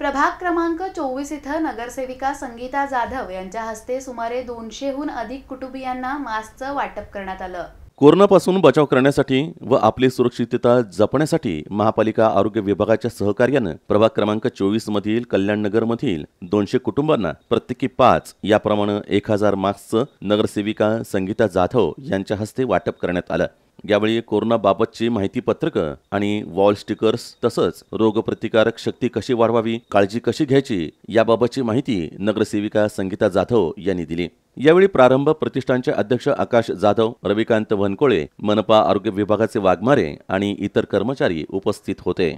प्रभाग क्रमांक चोवीस इथं नगरसेविका संगीता जाधव यांच्या हस्ते सुमारे दोनशेहून अधिक कुटुंबियांना मास्कचं वाटप करण्यात आलं कोरोनापासून बचाव करण्यासाठी व आपली सुरक्षितता जपण्यासाठी महापालिका आरोग्य विभागाच्या सहकार्यानं प्रभाग क्रमांक चोवीस मधील कल्याण मधील दोनशे कुटुंबांना प्रत्येकी पाच याप्रमाणे एक हजार मास्कचं नगरसेविका संगीता जाधव यांच्या हस्ते वाटप करण्यात आलं यावेळी कोरोनाबाबतची माहिती पत्रकं आणि वॉल स्टिकर्स तसंच रोगप्रतिकारक शक्ती कशी वाढवावी काळजी कशी घ्यायची याबाबतची माहिती नगरसेविका संगीता जाधव यांनी दिली यावेळी प्रारंभ प्रतिष्ठानचे अध्यक्ष आकाश जाधव रविकांत वनकोळे मनपा आरोग्य विभागाचे वाघमारे आणि इतर कर्मचारी उपस्थित होते